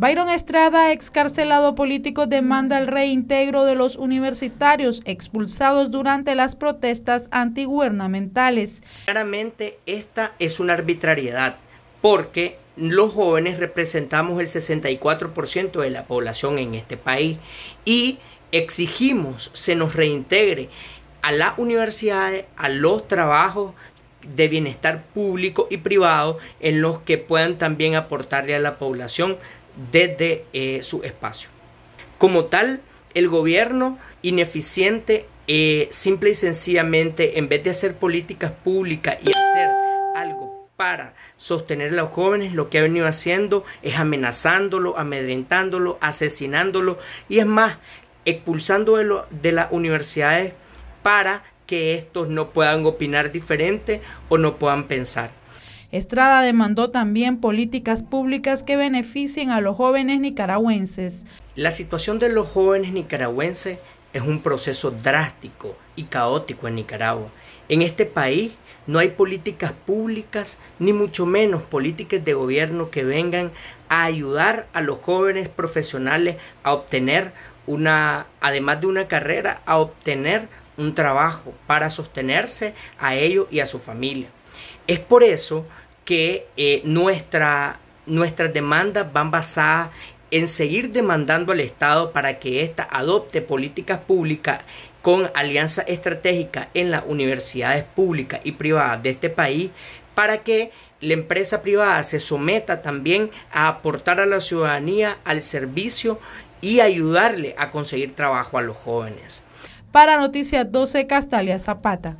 Byron Estrada, excarcelado político, demanda el reintegro de los universitarios expulsados durante las protestas antigubernamentales. Claramente esta es una arbitrariedad porque los jóvenes representamos el 64% de la población en este país y exigimos se nos reintegre a las universidades, a los trabajos de bienestar público y privado en los que puedan también aportarle a la población desde eh, su espacio. Como tal, el gobierno ineficiente, eh, simple y sencillamente, en vez de hacer políticas públicas y hacer algo para sostener a los jóvenes, lo que ha venido haciendo es amenazándolo, amedrentándolo, asesinándolo y es más, expulsándolo de, de las universidades para que estos no puedan opinar diferente o no puedan pensar. Estrada demandó también políticas públicas que beneficien a los jóvenes nicaragüenses. La situación de los jóvenes nicaragüenses es un proceso drástico y caótico en Nicaragua. En este país no hay políticas públicas, ni mucho menos políticas de gobierno que vengan a ayudar a los jóvenes profesionales a obtener una, además de una carrera, a obtener un trabajo para sostenerse a ellos y a su familia. Es por eso que eh, nuestra, nuestras demandas van basadas en seguir demandando al Estado para que ésta adopte políticas públicas con alianza estratégica en las universidades públicas y privadas de este país para que la empresa privada se someta también a aportar a la ciudadanía al servicio y ayudarle a conseguir trabajo a los jóvenes. Para Noticias 12, Castalia Zapata.